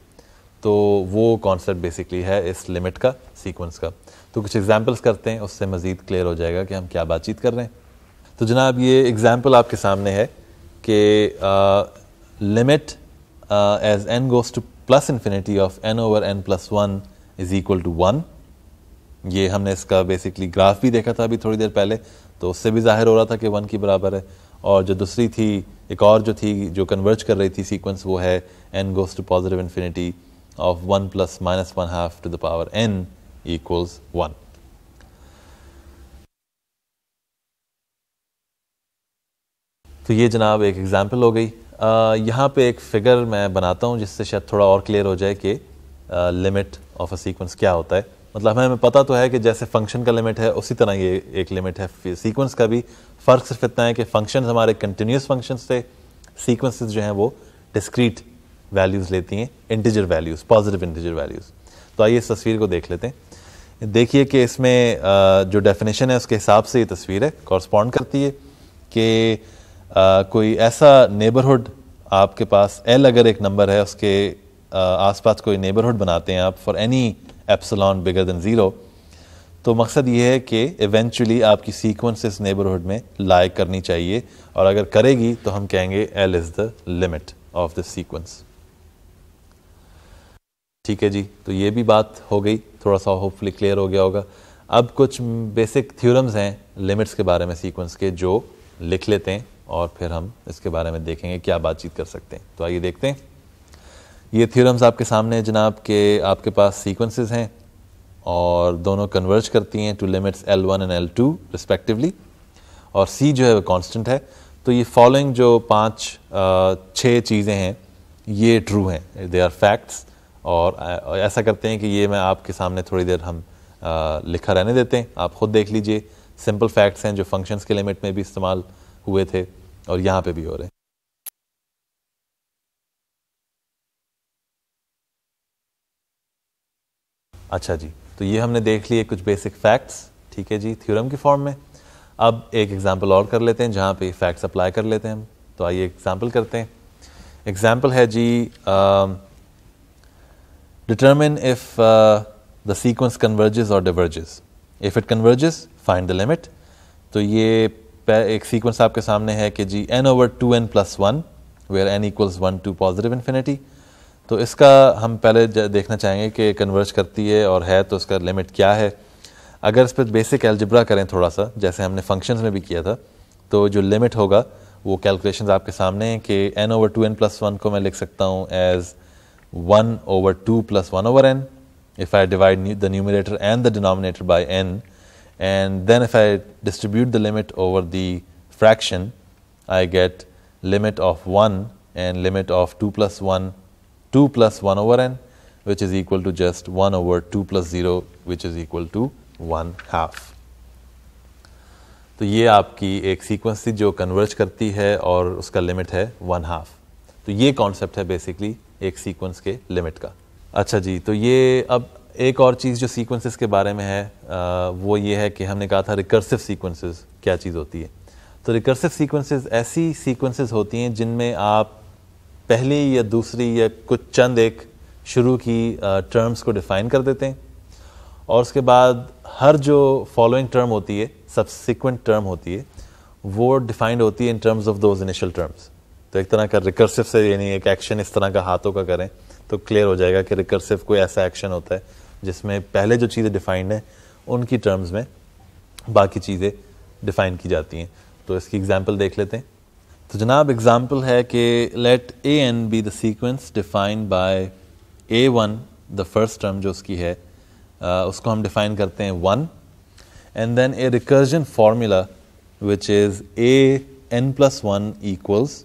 तो वो कॉन्सेप्ट बेसिकली है इस लिमिट का सीक्वेंस का तो कुछ एग्जांपल्स करते हैं उससे मज़ीद क्लियर हो जाएगा कि हम क्या बातचीत कर रहे हैं तो जनाब ये एग्ज़ाम्पल आपके सामने है कि limit as n goes to plus infinity of n over N plus one is equal to one ये हमने इसका बेसिकली ग्राफ भी देखा था अभी थोड़ी देर पहले तो उससे भी जाहिर हो रहा था कि वन के बराबर है और जो दूसरी थी एक और जो थी जो कन्वर्ज कर रही थी सीक्वेंस वो है n goes to positive infinity of one plus minus one half to the power n equals one तो ये जनाब एक एग्ज़ाम्पल हो गई यहाँ पे एक फिगर मैं बनाता हूँ जिससे शायद थोड़ा और क्लियर हो जाए कि लिमिट ऑफ अ सीक्वेंस क्या होता है मतलब हमें पता तो है कि जैसे फंक्शन का लिमिट है उसी तरह ये एक लिमिट है सीक्वेंस का भी फ़र्क सिर्फ इतना है कि फंक्शन हमारे कंटिन्यूस फंक्शन थे सीक्वेंस जो हैं वो डिस्क्रीट वैल्यूज़ लेती हैं integer values positive integer values तो आइए इस तस्वीर को देख लेते हैं देखिए कि इसमें जो डेफिनेशन है उसके हिसाब से ये तस्वीर है कॉरस्पॉन्ड करती है कि आ, कोई ऐसा नेबरहुड आपके पास एल अगर एक नंबर है उसके आसपास कोई नेबरहुड बनाते हैं आप for any epsilon bigger than zero तो मकसद ये है कि इवेंचुअली आपकी सीक्वेंस इस नेबरहुड में लाइक करनी चाहिए और अगर करेगी तो हम कहेंगे L is the limit of the sequence ठीक है जी तो ये भी बात हो गई थोड़ा सा होपफुली क्लियर हो गया होगा अब कुछ बेसिक थ्योरम्स हैं लिमिट्स के बारे में सीक्वेंस के जो लिख लेते हैं और फिर हम इसके बारे में देखेंगे क्या बातचीत कर सकते हैं तो आइए देखते हैं ये थ्योरम्स आपके सामने जनाब के आपके पास सीक्वेंसेस हैं और दोनों कन्वर्ज करती हैं to limits L one and L two respectively और सी जो है वो कॉन्स्टेंट है तो ये फॉलोइंग जो पांच छः चीज़ें हैं ये ट्रू हैं दे आर फैक्ट्स और ऐसा करते हैं कि ये मैं आपके सामने थोड़ी देर हम लिखा रहने देते हैं आप खुद देख लीजिए सिंपल फैक्ट्स हैं जो फंक्शंस के लिमिट में भी इस्तेमाल हुए थे और यहाँ पे भी हो रहे हैं अच्छा जी तो ये हमने देख लिए कुछ बेसिक फैक्ट्स ठीक है जी थ्योरम की फॉर्म में अब एक एग्जाम्पल और कर लेते हैं जहाँ पे फैक्ट्स अप्लाई कर लेते हैं हम तो आइए एग्जाम्पल करते हैं एग्जाम्पल है जी determine if the sequence converges और diverges if it converges find the limit तो ये एक सीक्वेंस आपके सामने है कि जी n over two n plus one where n equals one to positive infinity तो इसका हम पहले देखना चाहेंगे कि कन्वर्ज करती है और है तो इसका लिमिट क्या है अगर इस पर बेसिक एल्जिब्रा करें थोड़ा सा जैसे हमने फंक्शंस में भी किया था तो जो लिमिट होगा वो कैलकुलेशन आपके सामने हैं कि n over two n plus one को मैं लिख सकता हूँ as one over two plus one over n if I divide the numerator and the denominator by n and then if I distribute the limit over the fraction, I get limit of 1 and limit of 2 plus 1, 2 plus 1 over n, which is equal to just 1 over 2 plus 0, which is equal to 1 half. तो ये आपकी एक सीक्वेंस थी जो कन्वर्ज करती है और उसका लिमिट है वन हाफ तो ये कॉन्सेप्ट है बेसिकली एक सीक्वेंस के लिमिट का अच्छा जी तो ये अब एक और चीज़ जो सीक्वेंसेस के बारे में है आ, वो ये है कि हमने कहा था रिकर्सिव सीक्वेंसेस क्या चीज़ होती है तो रिकर्सिव सीक्वेंसेस ऐसी सीक्वेंसेस होती हैं जिनमें आप पहली या दूसरी या कुछ चंद एक शुरू की टर्म्स को डिफ़ाइन कर देते हैं और उसके बाद हर जो फॉलोइंग टर्म होती है सब्सिक्वेंट टर्म होती है वो डिफाइंड होती है in terms of those initial terms तो एक तरह का रिकर्सिव से यानी एक एक्शन इस तरह का हाथों का करें तो क्लियर हो जाएगा कि रिकर्सिव कोई ऐसा एक्शन होता है जिसमें पहले जो चीज़ें डिफाइंड हैं उनकी टर्म्स में बाकी चीज़ें डिफाइन की जाती हैं तो इसकी एग्जाम्पल देख लेते हैं तो जनाब एग्ज़ाम्पल है कि let a n be the sequence defined by a one the first term जो उसकी है आ, uh, उसको हम डिफाइन करते हैं one and then a recursion formula which is a n plus one equals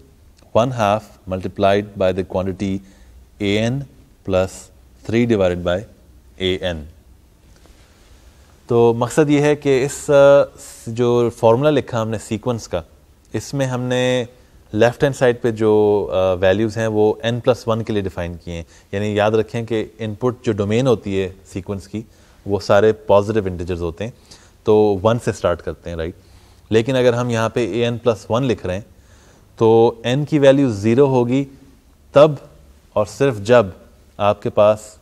one half multiplied by the quantity a n plus three divided by a n तो मकसद ये है कि इस जो फार्मूला लिखा हमने सीक्वेंस का इसमें हमने लेफ़्ट हैंड साइड पे जो वैल्यूज़ हैं वो एन प्लस वन के लिए डिफ़ाइन किए हैं यानी याद रखें कि इनपुट जो डोमेन होती है सीक्वेंस की वो सारे पॉजिटिव इंटीजर्स होते हैं तो वन से स्टार्ट करते हैं राइट लेकिन अगर हम यहाँ पे ए एन प्लस वन लिख रहे हैं तो एन की वैल्यू ज़ीरो होगी तब और सिर्फ जब आपके पास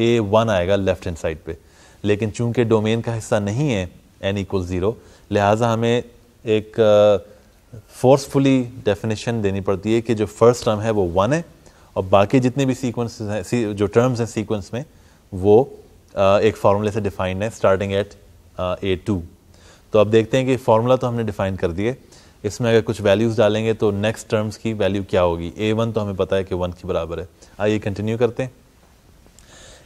ए वन आएगा लेफ्ट हैंड साइड पे लेकिन चूंकि डोमेन का हिस्सा नहीं है एन इक्वल ज़ीरो लिहाजा हमें एक फोर्सफुली uh, डेफिनेशन देनी पड़ती है कि जो फर्स्ट टर्म है वो वन है और बाकी जितने भी सीक्वेंस हैं सी, जो टर्म्स हैं सीक्वेंस में वो uh, एक फार्मूले से डिफाइंड है स्टार्टिंग एट ए टू तो अब देखते हैं कि फार्मूला तो हमने डिफाइन कर दिए इसमें अगर कुछ वैल्यूज़ डालेंगे तो नेक्स्ट टर्म्स की वैल्यू क्या होगी ए वन तो हमें पता है कि वन के बराबर है आइए कंटिन्यू करते हैं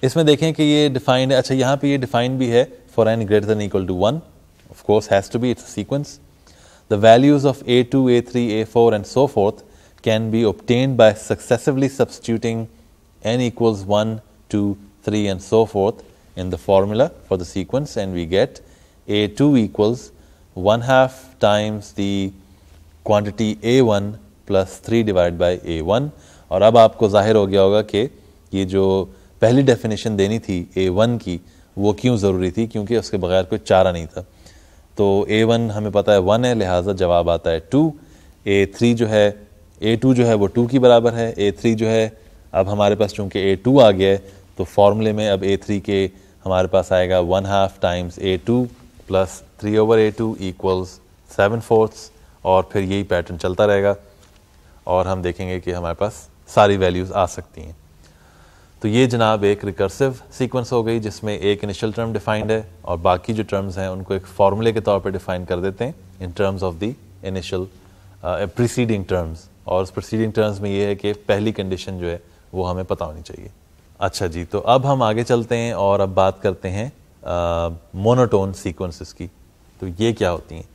इसमें देखें कि ये डिफाइंड है अच्छा यहाँ पे ये डिफाइंड भी है for n greater than equal to one of course has to be its sequence the values of a two a three a four and so forth can be obtain by successively substituting n equals one two three and so forth in the formula for the sequence and we get a two equals one half times the quantity a one plus three divide by a one और अब आपको जाहिर हो गया होगा कि ये जो पहली डेफिनेशन देनी थी ए वन की वो क्यों ज़रूरी थी क्योंकि उसके बगैर कोई चारा नहीं था तो ए वन हमें पता है वन है लिहाजा जवाब आता है टू ए थ्री जो है ए टू जो है वो टू की बराबर है ए थ्री जो है अब हमारे पास चूँकि ए टू आ गया है तो फॉर्मूले में अब ए थ्री के हमारे पास आएगा one half times a two plus three over a two equals seven fourths और फिर यही पैटर्न चलता रहेगा और हम देखेंगे कि हमारे पास सारी वैल्यूज़ आ सकती हैं तो ये जनाब एक रिकर्सिव सीक्वेंस हो गई जिसमें एक इनिशियल टर्म डिफाइंड है और बाकी जो टर्म्स हैं उनको एक फार्मूले के तौर पर डिफाइन कर देते हैं in terms of the initial preceding terms और उस प्रीसीडिंग टर्म्स में ये है कि पहली कंडीशन जो है वो हमें पता होनी चाहिए अच्छा जी तो अब हम आगे चलते हैं और अब बात करते हैं मोनोटोन uh, सीक्वेंसेस की तो ये क्या होती हैं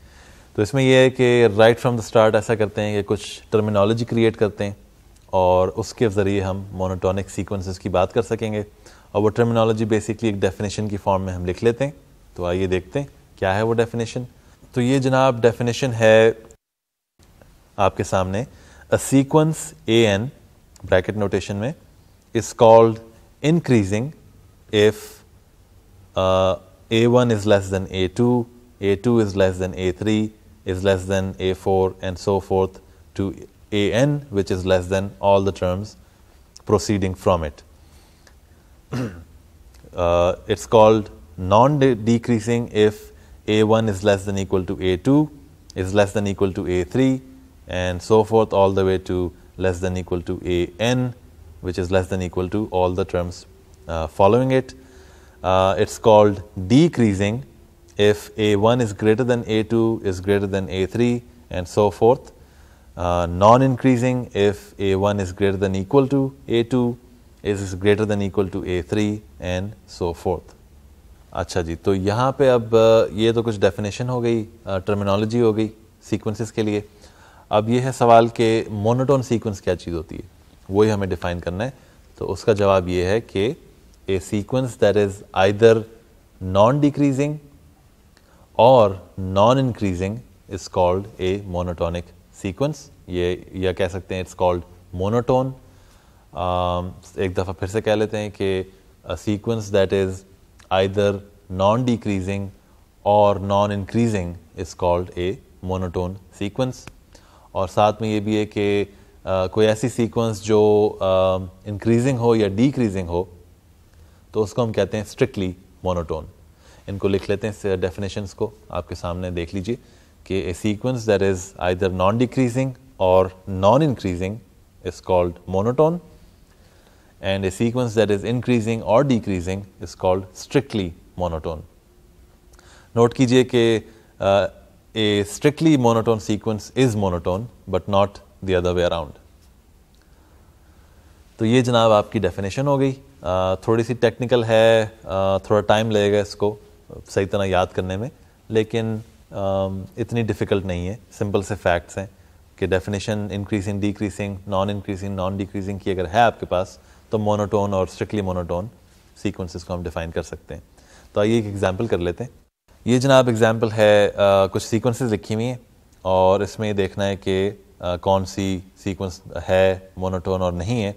तो इसमें यह है कि राइट फ्रॉम द स्टार्ट ऐसा करते हैं कि कुछ टर्मिनोलॉजी क्रिएट करते हैं और उसके ज़रिए हम मोनोटोनिक सीक्वेंसेस की बात कर सकेंगे और वो टर्मिनोलॉजी बेसिकली एक डेफिनेशन की फॉर्म में हम लिख लेते हैं तो आइए देखते हैं क्या है वो डेफिनेशन तो ये जनाब डेफिनेशन है आपके सामने a sequence a n bracket notation में is called increasing if a one is less than a two a two is less than a three is less than a four and so forth to an which is less than all the terms proceeding from it. uh, it's called non-decreasing if a1 is less than equal to a2 is less than equal to a3 and so forth all the way to less than equal to an which is less than equal to all the terms uh, following it. Uh, it's called decreasing if a1 is greater than a2 is greater than a3 and so forth uh, non-increasing if A1 is greater than equal to A2 is greater than equal to A3 and so forth. अच्छा जी तो यहाँ पे अब uh, ये तो कुछ डेफिनेशन हो गई टर्मिनोलॉजी uh, हो गई सीक्वेंसेस के लिए अब ये है सवाल कि मोनोटोन सीक्वेंस क्या चीज़ होती है वही हमें डिफाइन करना है तो उसका जवाब ये है कि a sequence that is either non decreasing और non increasing is called a monotonic sequence ये या कह सकते हैं इट्स कॉल्ड मोनोटोन एक दफ़ा फिर से कह लेते हैं कि sequence that is either non decreasing और non increasing is called a monotone sequence और साथ में ये भी है कि uh, कोई ऐसी सीक्वेंस जो इंक्रीजिंग um, uh, हो या डिक्रीजिंग हो तो उसको हम कहते हैं स्ट्रिक्टली मोनोटोन इनको लिख लेते हैं डेफिनेशंस को आपके सामने देख लीजिए a sequence that is either non-decreasing or non-increasing is called monotone and a sequence that is increasing or decreasing is called strictly monotone. Note कीजिए कि uh, a strictly monotone sequence is monotone but not the other way around. तो ये जनाब आपकी डेफिनेशन हो गई uh, थोड़ी सी टेक्निकल है uh, थोड़ा टाइम लगेगा इसको सही तरह याद करने में लेकिन Um, इतनी डिफ़िकल्ट नहीं है सिंपल से फैक्ट्स हैं कि definition increasing decreasing non increasing non decreasing की अगर है आपके पास तो मोनोटोन और स्ट्रिक्टली मोनोटोन सीक्वेंसेस को हम डिफाइन कर सकते हैं तो आइए एक एग्जाम्पल कर लेते हैं ये जनाब एग्जाम्पल है आ, कुछ सीक्वेंसेस लिखी हुई हैं और इसमें देखना है कि कौन सी सीक्वेंस है मोनोटोन और नहीं है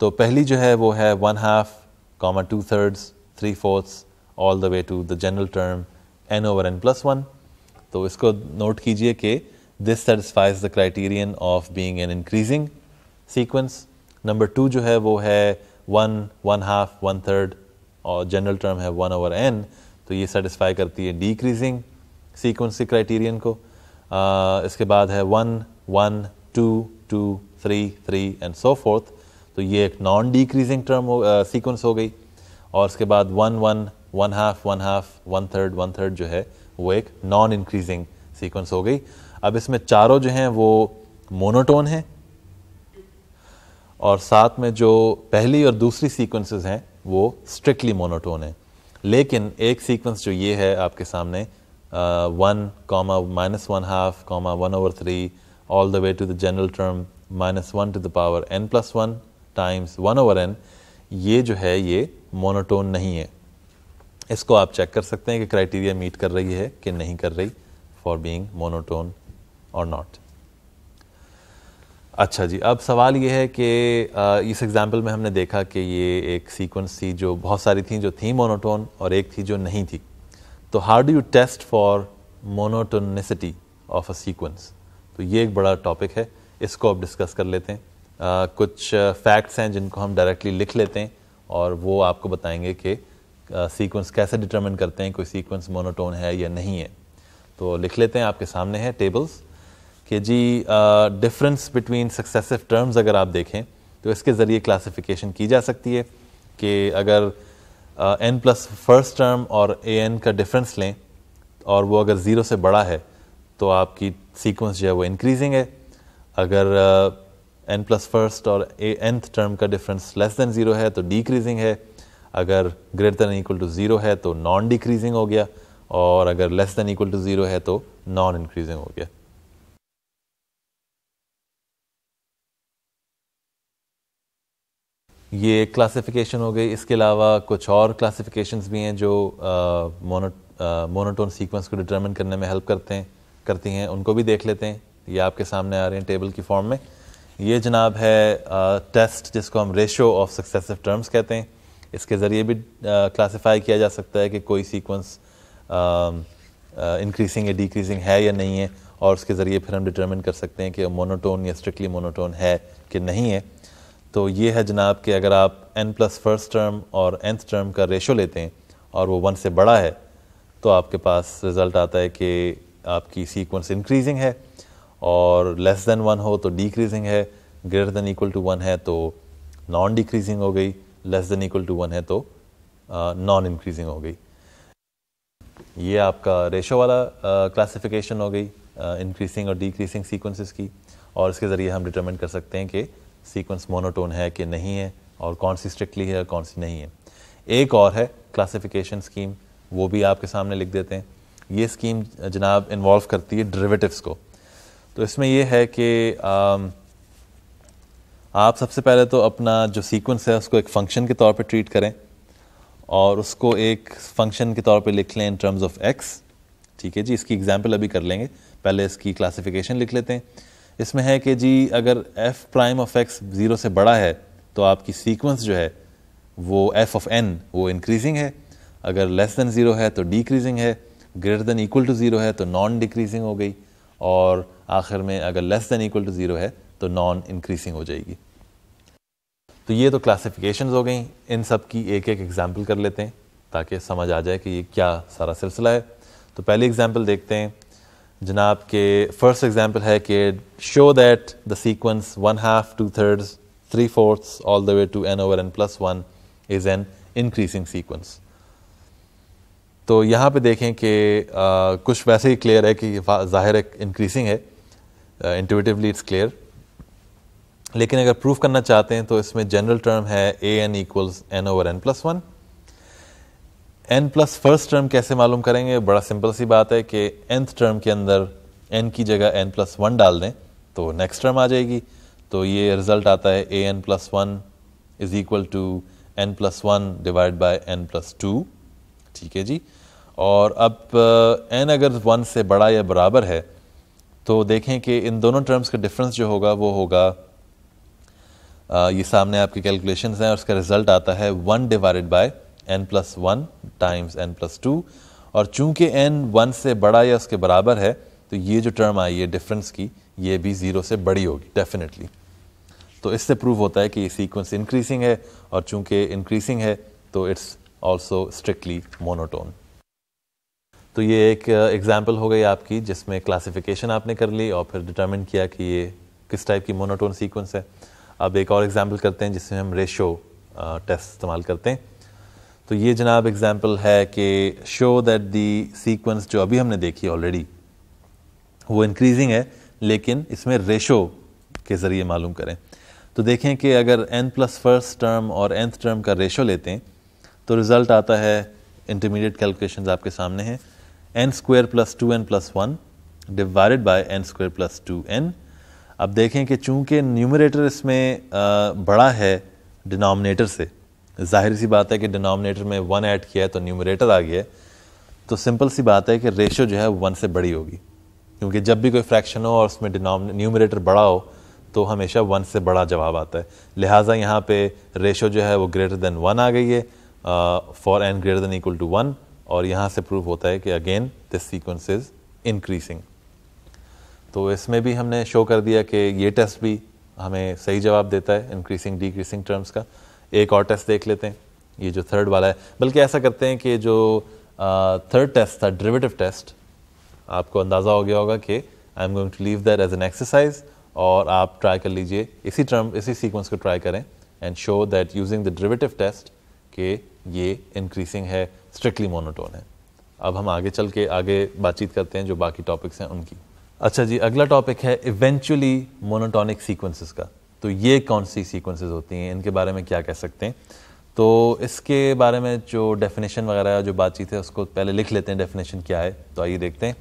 तो पहली जो है वो है one half comma two thirds three fourths all the way to the general term n over N plus one तो इसको नोट कीजिए कि this satisfies the criterion of being an increasing sequence number two जो है वो है one one half one third और जनरल टर्म है वन ओवर एन तो ये सेटिस्फाई करती है डिक्रीजिंग सीक्वेंस के क्राइटेरियन को uh, इसके बाद है one one two two three three and so forth तो ये एक नॉन डिक्रीजिंग टर्म सीक्वेंस हो गई और उसके बाद one one one half one half one third one third जो है वो एक नॉन इंक्रीजिंग सीक्वेंस हो गई अब इसमें चारों जो हैं वो मोनोटोन हैं और साथ में जो पहली और दूसरी सीक्वेंसेस हैं वो स्ट्रिक्टली मोनोटोन है लेकिन एक सीक्वेंस जो ये है आपके सामने one comma minus one half comma one over three all the way to the general term minus one to the power n plus one times one over n ये जो है ये मोनोटोन नहीं है इसको आप चेक कर सकते हैं कि क्राइटेरिया मीट कर रही है कि नहीं कर रही फॉर बीइंग मोनोटोन और नॉट अच्छा जी अब सवाल ये है कि इस एग्ज़ाम्पल में हमने देखा कि ये एक सीक्वेंस थी जो बहुत सारी थी जो थी मोनोटोन और एक थी जो नहीं थी तो how do you test for monotonicity of a sequence तो ये एक बड़ा टॉपिक है इसको आप डिस्कस कर लेते हैं आ, कुछ फैक्ट्स हैं जिनको हम डायरेक्टली लिख लेते हैं और वो आपको बताएंगे कि सीक्वेंस कैसे डिटरमिन करते हैं कोई सीक्वेंस मोनोटोन है या नहीं है तो लिख लेते हैं आपके सामने है टेबल्स कि जी डिफरेंस बिटवीन सक्सेसिव टर्म्स अगर आप देखें तो इसके ज़रिए क्लासिफिकेशन की जा सकती है कि अगर एन प्लस फर्स्ट टर्म और ए एन का डिफरेंस लें और वो अगर ज़ीरो से बड़ा है तो आपकी सीक्वेंस जो है वो इंक्रीजिंग है अगर एन प्लस फर्स्ट और ए एनथ टर्म का डिफरेंस लेस देन ज़ीरो है तो डिक्रीजिंग है अगर greater than equal to zero है तो नॉन डिक्रीजिंग हो गया और अगर less than equal to zero है तो नॉन इंक्रीजिंग हो गया ये क्लासिफिकेशन हो गई इसके अलावा कुछ और क्लासिफिकेशन भी हैं जो मोनो मोनोटोन सीक्वेंस को डिटरमिन करने में हेल्प करते हैं करती हैं उनको भी देख लेते हैं ये आपके सामने आ रहे हैं टेबल की फॉर्म में ये जनाब है आ, टेस्ट जिसको हम रेशो ऑफ सक्सेसिव टर्म्स कहते हैं इसके ज़रिए भी क्लासिफाई किया जा सकता है कि कोई सीक्वेंस इंक्रीजिंग या डिक्रीजिंग है या नहीं है और उसके ज़रिए फिर हम डिटर्मिन कर सकते हैं कि मोनोटोन या स्ट्रिक्टली मोनोटोन है कि नहीं है तो ये है जनाब कि अगर आप एन प्लस फर्स्ट टर्म और एंथ टर्म का रेशो लेते हैं और वो वन से बड़ा है तो आपके पास रिज़ल्ट आता है कि आपकी सीक्वेंस इंक्रीजिंग है और लेस देन वन हो तो डिक्रीजिंग है greater than equal to one है तो नॉन डिक्रीजिंग हो गई less than equal to one है तो नॉन uh, इंक्रीजिंग हो गई ये आपका रेशो वाला क्लासिफिकेशन uh, हो गई इंक्रीजिंग uh, और डिक्रीजिंग सीक्वेंसेस की और इसके ज़रिए हम डिटरमिन कर सकते हैं कि सीक्वेंस मोनोटोन है कि नहीं है और कौन सी स्ट्रिक्टली है और कौन सी नहीं है एक और है क्लासिफिकेशन स्कीम वो भी आपके सामने लिख देते हैं ये स्कीम जनाब इन्वॉल्व करती है ड्रिवेटिवस को तो इसमें यह है कि um, आप सबसे पहले तो अपना जो सीक्वेंस है उसको एक फंक्शन के तौर पे ट्रीट करें और उसको एक फंक्शन के तौर पे लिख लें इन टर्म्स ऑफ एक्स ठीक है जी इसकी एग्जांपल अभी कर लेंगे पहले इसकी क्लासिफिकेशन लिख लेते हैं इसमें है कि जी अगर f prime of x zero से बड़ा है तो आपकी सीक्वेंस जो है वो एफ ऑफ एन वो इंक्रीजिंग है अगर लेस दैन ज़ीरो है तो डिक्रीजिंग है greater than equal to zero है तो नॉन डिक्रीजिंग हो गई और आखिर में अगर less than equal to zero है तो नॉन इंक्रीजिंग हो जाएगी तो ये तो क्लासिफिकेशन हो गई इन सब की एक एक एग्जाम्पल कर लेते हैं ताकि समझ आ जाए कि ये क्या सारा सिलसिला है तो पहली एग्जाम्पल देखते हैं जनाब के फर्स्ट एग्जाम्पल है कि show that the sequence one half two thirds three fourth all the way to n over N plus one is an increasing sequence तो यहाँ पे देखें कि कुछ वैसे ही क्लियर है कि जाहिर इंक्रीजिंग है इंटुटिवली इट्स क्लियर लेकिन अगर प्रूफ करना चाहते हैं तो इसमें जनरल टर्म है a n equals n over N plus one n plus first term कैसे मालूम करेंगे बड़ा सिंपल सी बात है कि एंथ टर्म के अंदर एन की जगह एन प्लस वन डाल दें तो नेक्स्ट टर्म आ जाएगी तो ये रिजल्ट आता है a n plus one is equal to n plus one divide by n plus two ठीक है जी और अब एन uh, अगर वन से बड़ा या बराबर है तो देखें कि इन दोनों टर्म्स का डिफरेंस जो होगा वो होगा ये सामने आपके कैलकुलेशन हैं और इसका रिजल्ट आता है one divided by n plus one times n plus two और चूंकि एन वन से बड़ा या उसके बराबर है तो ये जो टर्म आई है डिफरेंस की ये भी ज़ीरो से बड़ी होगी डेफिनेटली तो इससे प्रूव होता है कि ये सीक्वेंस इंक्रीजिंग है और चूंकि इंक्रीजिंग है तो इट्स ऑल्सो स्ट्रिक्टली मोनोटोन तो ये एक एग्जाम्पल हो गई आपकी जिसमें क्लासिफिकेशन आपने कर ली और फिर डिटर्मिन किया कि ये किस टाइप की मोनोटोन सीक्वेंस है अब एक और एग्ज़ाम्पल करते हैं जिसमें हम रेशो टेस्ट uh, इस्तेमाल करते हैं तो ये जनाब एग्ज़ाम्पल है कि शो दैट दी सीक्वेंस जो अभी हमने देखी ऑलरेडी वो इंक्रीजिंग है लेकिन इसमें रेशो के ज़रिए मालूम करें तो देखें कि अगर एन प्लस फर्स्ट टर्म और एनथ टर्म का रेशो लेते हैं तो रिज़ल्ट आता है इंटरमीडिएट कैलकुलेशन आपके सामने हैं n square plus two n plus one divided by n square plus two n अब देखें कि चूंकि न्यूमरेटर इसमें बड़ा है डिनोमिनेटर से जाहिर सी बात है कि डिनोमिनेटर में वन ऐड किया है तो न्यूमरेटर आ गया है तो सिंपल सी बात है कि रेशो जो है वन से बड़ी होगी क्योंकि जब भी कोई फ्रैक्शन हो और उसमें न्यूमरेटर बड़ा हो तो हमेशा वन से बड़ा जवाब आता है लिहाजा यहाँ पे रेशो जो है वो ग्रेटर देन वन आ गई है for n greater than equal to one और यहाँ से प्रूव होता है कि again this sequence is increasing तो इसमें भी हमने शो कर दिया कि ये टेस्ट भी हमें सही जवाब देता है इंक्रीजिंग डिक्रीसिंग टर्म्स का एक और टेस्ट देख लेते हैं ये जो थर्ड वाला है बल्कि ऐसा करते हैं कि जो थर्ड टेस्ट था ड्रिवेटिव टेस्ट आपको अंदाज़ा हो गया होगा कि I am going to leave that as an exercise और आप ट्राई कर लीजिए इसी टर्म इसी सीक्वेंस को ट्राई करें and show that using the derivative test कि ये इंक्रीजिंग है स्ट्रिक्टली मोनोटोन है अब हम आगे चल के आगे बातचीत करते हैं जो बाकी टॉपिक्स हैं उनकी अच्छा जी अगला टॉपिक है इवेंचुअली मोनोटॉनिक सीक्वेंसेस का तो ये कौन सी सीक्वेंसेस होती हैं इनके बारे में क्या कह सकते हैं तो इसके बारे में जो डेफिनेशन वगैरह जो बातचीत है उसको पहले लिख लेते हैं डेफिनेशन क्या है तो आइए देखते हैं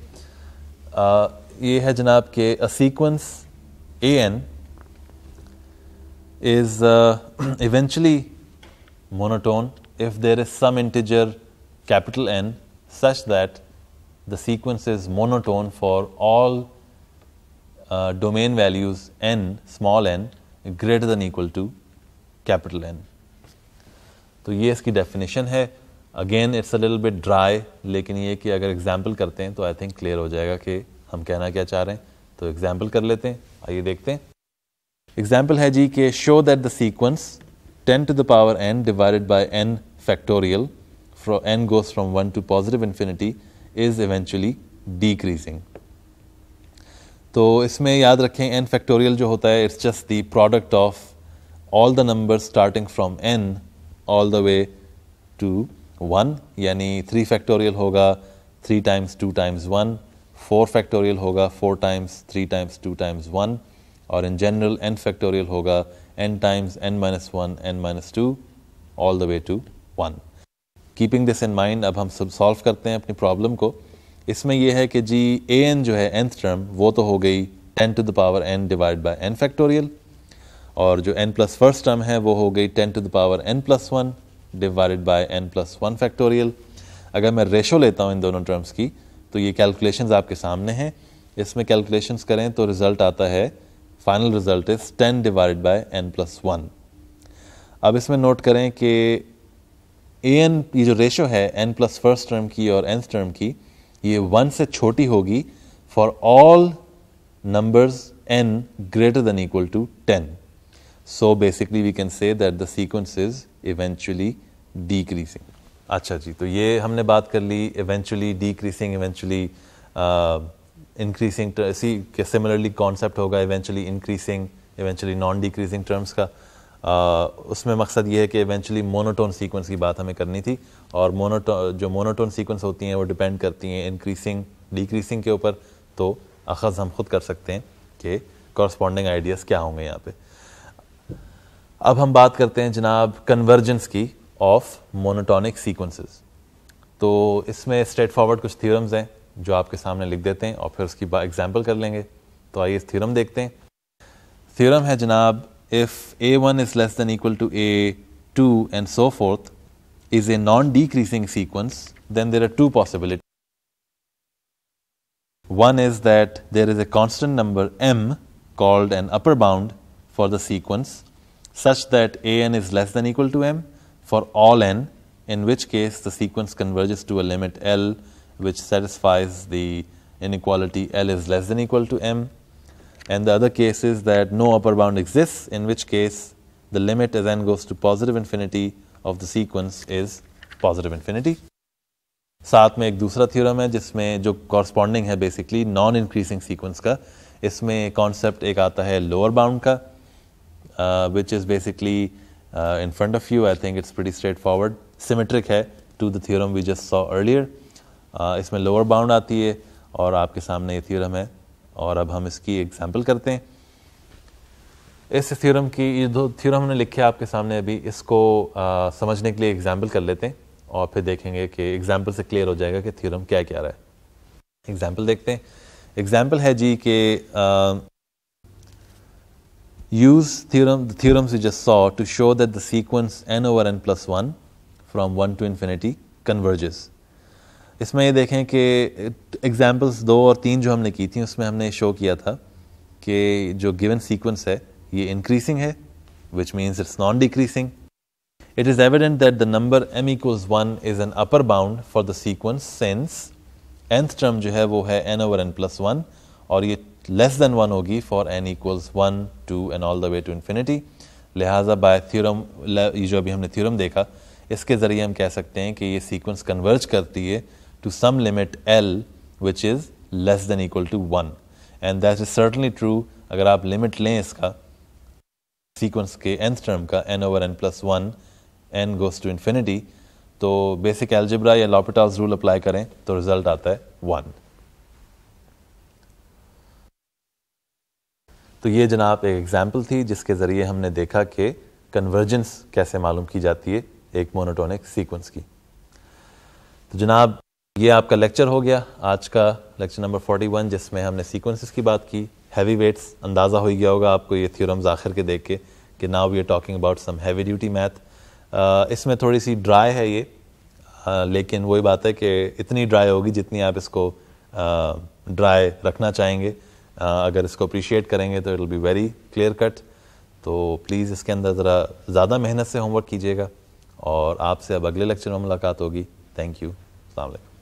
आ, ये है जनाब के a sequence a n is eventually monotone if there is some integer capital N such that that the sequence is monotone for all domain domain values n, small n, greater than equal to capital N. तो ये इसकी डेफिनेशन है again it's a little bit dry लेकिन ये कि अगर एग्जाम्पल करते हैं तो आई थिंक क्लियर हो जाएगा कि हम कहना क्या चाह रहे हैं तो एग्जाम्पल कर लेते हैं आइए देखते हैं एग्जाम्पल है जी के show that the sequence ten to the power n divided by n factorial fro n goes from one to positive infinity is eventually decreasing तो इसमें याद रखें एन फैक्टोरियल जो होता है it's just the product of all the number starting from n all the way to one यानी थ्री फैक्टोरियल होगा three times two times one four factorial होगा four times three times two times one और इन जनरल एन फैक्टोरियल होगा n times n minus one n minus two all the way to one keeping this in mind अब हम सब सॉल्व करते हैं अपनी प्रॉब्लम को इसमें यह है कि जी ए एन जो है एंथ टर्म वो तो हो गई ten to the power n divide by n factorial और जो एन प्लस फर्स्ट टर्म है वो हो गई ten to the power n plus one divide by n plus one factorial अगर मैं रेशो लेता हूँ इन दोनों टर्म्स की तो ये कैलकुलेशन आपके सामने हैं इसमें कैलकुलेशन करें तो रिज़ल्ट आता है final result is ten divide by n plus one अब इसमें नोट करें कि ए एन ये जो रेशो है एन प्लस फर्स्ट टर्म की और एंथ टर्म की ये वन से छोटी होगी for all numbers n greater than equal to ten so basically we can say that the sequence is eventually decreasing अच्छा जी तो ये हमने बात कर ली इवेंचुअली डिक्रीजिंग इवेंचुअली इंक्रीजिंग सी सिमिलरली कॉन्सेप्ट होगा eventually increasing eventually non decreasing terms का उसमें मकसद ये है कि एवेंचुअली मोनोटोन सीक्वेंस की बात हमें करनी थी और मोनोटो जो मोनोटोन सीक्वेंस होती हैं वो डिपेंड करती हैं इंक्रीसिंग डिक्रीसिंग के ऊपर तो अखज़ हम खुद कर सकते हैं कि कॉरस्पॉन्डिंग आइडियाज़ क्या होंगे यहाँ पे अब हम बात करते हैं जनाब कन्वर्जेंस की ऑफ मोनोटोनिक सीक्वेंसेस तो इसमें स्ट्रेट फॉरवर्ड कुछ थ्योरम्स हैं जो आपके सामने लिख देते हैं और फिर उसकी एग्जाम्पल कर लेंगे तो आइए इस थ्योरम देखते हैं थ्योरम है जनाब if A1 is less than equal to A2 and so forth is a non-decreasing sequence, then there are two possibilities. One is that there is a constant number m called an upper bound for the sequence such that an is less than equal to m for all n in which case the sequence converges to a limit L which satisfies the inequality L is less than equal to m and the other case is that no upper bound exists in which case the limit as n goes to positive infinity of the sequence is positive infinity. साथ में एक दूसरा थ्योरम है जिसमें जो कॉरस्पॉन्डिंग है बेसिकली नॉन इंक्रीजिंग सीक्वेंस का इसमें कॉन्सेप्ट एक आता है लोअर बाउंड का which is basically in front of you I think it's pretty straightforward symmetric है to the theorem we just saw earlier इसमें लोअर बाउंड आती है और आपके सामने ये थ्योरम है और अब हम इसकी एग्जाम्पल करते हैं इस थ्योरम की जो थ्योरम हमने लिखे आपके सामने अभी इसको आ, समझने के लिए एग्जाम्पल कर लेते हैं और फिर देखेंगे कि एग्जाम्पल से क्लियर हो जाएगा कि थ्योरम क्या क्या रहा है एग्जाम्पल देखते हैं एग्जाम्पल है जी कि यूज थ्योरम थ्योरम से just saw to show that the sequence n over N plus one from one to infinity converges इसमें ये देखें कि एग्जाम्पल्स दो और तीन जो हमने की थी उसमें हमने शो किया था कि जो गिवन सीक्वेंस है ये इंक्रीसिंग है which means it's non decreasing it is evident that the number m equals one is an upper bound for the sequence since nth term जो है वो है N over N plus one और ये लेस देन वन होगी for n equals one two and all the way to infinity लिहाजा बाय थ्योरम ये जो अभी हमने थ्योरम देखा इसके ज़रिए हम कह सकते हैं कि ये सीक्वेंस कन्वर्ज करती है to some limit L which is less than equal to 1 and that is certainly true अगर आप limit लें इसका sequence के nth term का n over n plus 1 n goes to infinity तो basic algebra या L'Hopital's rule apply करें तो result आता है 1 तो ये जनाब एक एग्जाम्पल थी जिसके ज़रिए हमने देखा कि कन्वर्जेंस कैसे मालूम की जाती है एक मोनोटोनिक सीक्वेंस की तो जनाब ये आपका लेक्चर हो गया आज का लेक्चर नंबर 41 जिसमें हमने सीक्वेंसेस की बात की हैवी वेट्स अंदाज़ा हो गया होगा आपको ये थ्योरम्स आखिर के देख के कि now we are talking about some heavy duty math इसमें थोड़ी सी ड्राई है ये आ, लेकिन वही बात है कि इतनी ड्राई होगी जितनी आप इसको ड्राई रखना चाहेंगे आ, अगर इसको अप्रिशिएट करेंगे तो it will be very clear cut तो प्लीज़ इसके अंदर ज़रा ज़्यादा मेहनत से होमवर्क कीजिएगा और आपसे अब अगले लेक्चर में मुलाकात होगी थैंक यू अलैक्म